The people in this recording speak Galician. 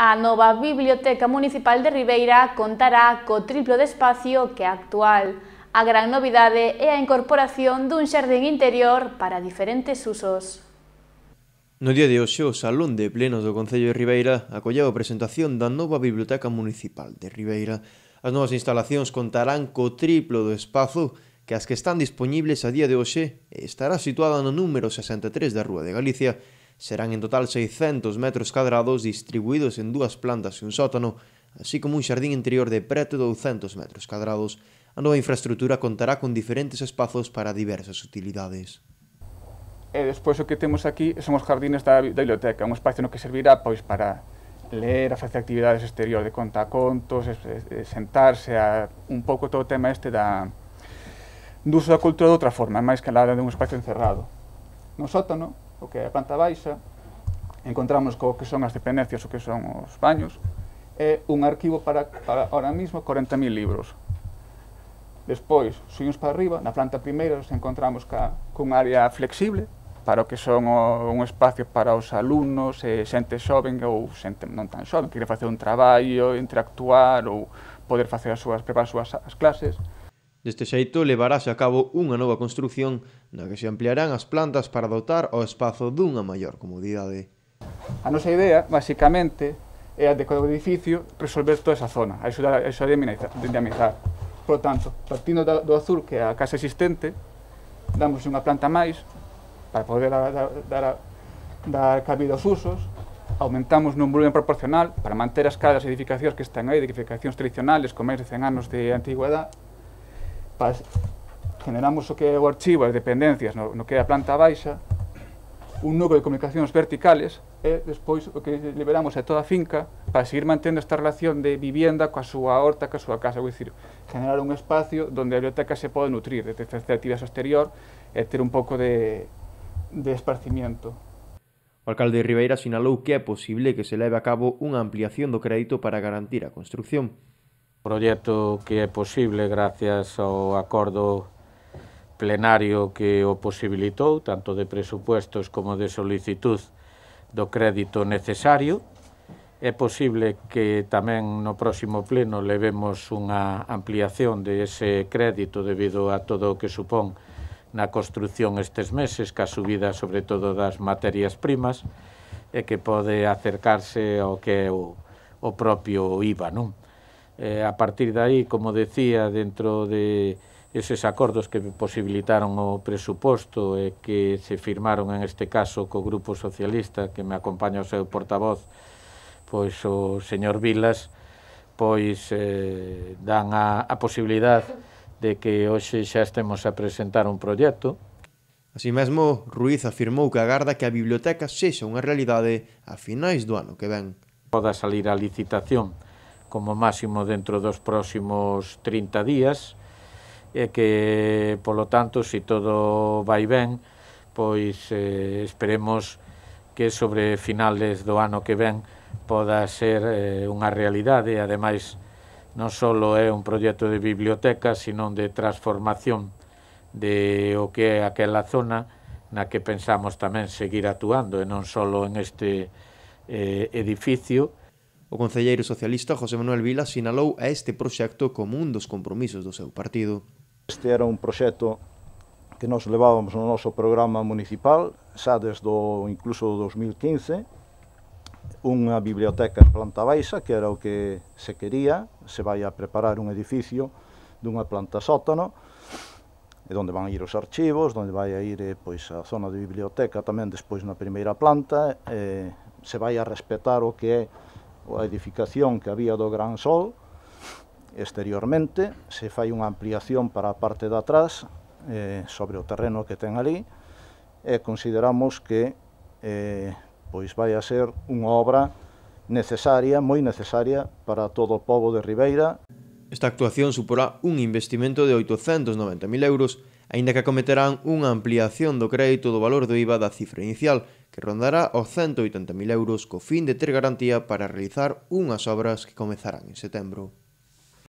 A nova Biblioteca Municipal de Ribeira contará co triplo de espacio que a actual. A gran novidade é a incorporación dun xardín interior para diferentes usos. No día de hoxe, o Salón de Plenos do Concello de Ribeira acolleu a presentación da nova Biblioteca Municipal de Ribeira. As novas instalacións contarán co triplo do espazo que as que están disponibles a día de hoxe estará situada no número 63 da Rúa de Galicia Serán en total 600 metros cadrados distribuídos en dúas plantas e un sótano, así como un xardín interior de preto de 200 metros cadrados. A nova infraestructura contará con diferentes espazos para diversas utilidades. E despois o que temos aquí son os jardines da, da biblioteca, un espacio no que servirá pois para ler, a facer actividades exterior de contacontos, eh, sentarse a un pouco todo o tema este da do uso da cultura de outra forma, máis que a de un espacio encerrado. No sótano o que é a planta baixa, encontramos co que son as dependencias, o que son os baños, é un arquivo para, para ahora mismo 40.000 libros. Despois, subimos para arriba, na planta primeira nos encontramos ca, cun área flexible, para o que son o, un espacio para os alumnos, e xente xoven ou xente non tan xoven, que quere facer un traballo, interactuar ou poder facer as súas preparar as súas as clases. Deste xeito, levarase a cabo unha nova construción na que se ampliarán as plantas para dotar o espazo dunha maior comodidade. A nosa idea, basicamente, é a de o edificio resolver toda esa zona, a xudar a, de amizar. Por tanto, partindo da, do azul, que é a casa existente, damos unha planta máis para poder dar, dar, dar, dar cabida aos usos, aumentamos nun volumen proporcional para manter as caras edificacións que están aí, edificacións tradicionales con máis de 100 anos de antigüedade, pas, generamos o que é o archivo, as dependencias no, no que é a planta baixa, un núcleo de comunicacións verticales e despois o que liberamos é toda a finca para seguir mantendo esta relación de vivienda coa súa horta, coa súa casa, vou dicir, generar un espacio onde a biblioteca se pode nutrir de actividades exterior e ter un pouco de, de esparcimiento. O alcalde de Ribeira sinalou que é posible que se leve a cabo unha ampliación do crédito para garantir a construcción. Proxecto que é posible gracias ao acordo plenario que o posibilitou, tanto de presupuestos como de solicitud do crédito necesario. É posible que tamén no próximo pleno levemos unha ampliación de ese crédito debido a todo o que supón na construción estes meses, ca subida sobre todo das materias primas, e que pode acercarse ao que é o, o propio IVA, non? eh, a partir de aí, como decía, dentro de eses acordos que posibilitaron o presuposto e eh, que se firmaron en este caso co Grupo Socialista, que me acompaña o seu portavoz, pois o señor Vilas, pois eh, dan a, a posibilidad de que hoxe xa estemos a presentar un proxecto. Así mesmo, Ruiz afirmou que agarda que a biblioteca sexa unha realidade a finais do ano que ven. Poda salir a licitación como máximo dentro dos próximos 30 días e que, polo tanto, se si todo vai ben, pois eh, esperemos que sobre finales do ano que ven poda ser eh, unha realidade e, ademais, non só é un proxecto de biblioteca, sino de transformación de o que é aquela zona na que pensamos tamén seguir actuando e non só en este eh, edificio, O concelleiro socialista José Manuel Vila sinalou a este proxecto como un dos compromisos do seu partido. Este era un proxecto que nos levábamos no noso programa municipal, xa desde o incluso 2015, unha biblioteca en planta baixa, que era o que se quería, se vai a preparar un edificio dunha planta sótano, e onde van a ir os archivos, onde vai a ir eh, pois a zona de biblioteca tamén despois na primeira planta, e, eh, se vai a respetar o que é a edificación que había do Gran Sol exteriormente, se fai unha ampliación para a parte de atrás eh, sobre o terreno que ten ali e consideramos que eh, pois vai a ser unha obra necesaria, moi necesaria para todo o povo de Ribeira. Esta actuación suporá un investimento de 890.000 euros aínda que acometerán unha ampliación do crédito do valor do IVA da cifra inicial, que rondará os 180.000 euros co fin de ter garantía para realizar unhas obras que comezarán en setembro.